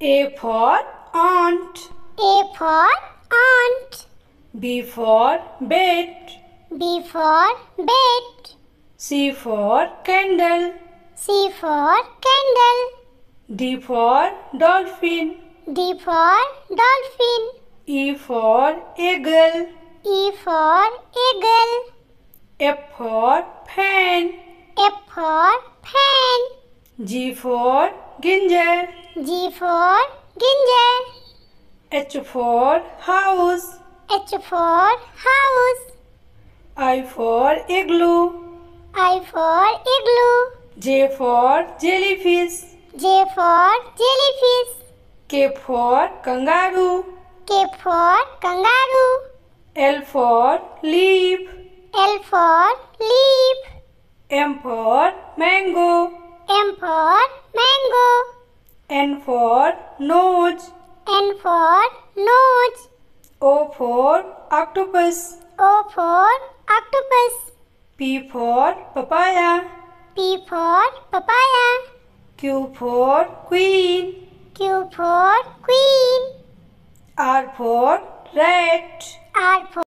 A for aunt. A for aunt. B for bed. B for bed. C for candle. C for candle. D for dolphin. D for dolphin. E for eagle. E for eagle. F for fan. F for fan. G for ginger. G for ginger. H for house. H for house. I for igloo. I for igloo. J for jellyfish. J for jellyfish. K for kangaroo. K for kangaroo. L for leaf. L for leaf. M for mango. M for N for nose. N for nose. O for octopus. O for octopus. P for papaya. P for papaya. Q for queen. Q for queen. R for rat. R for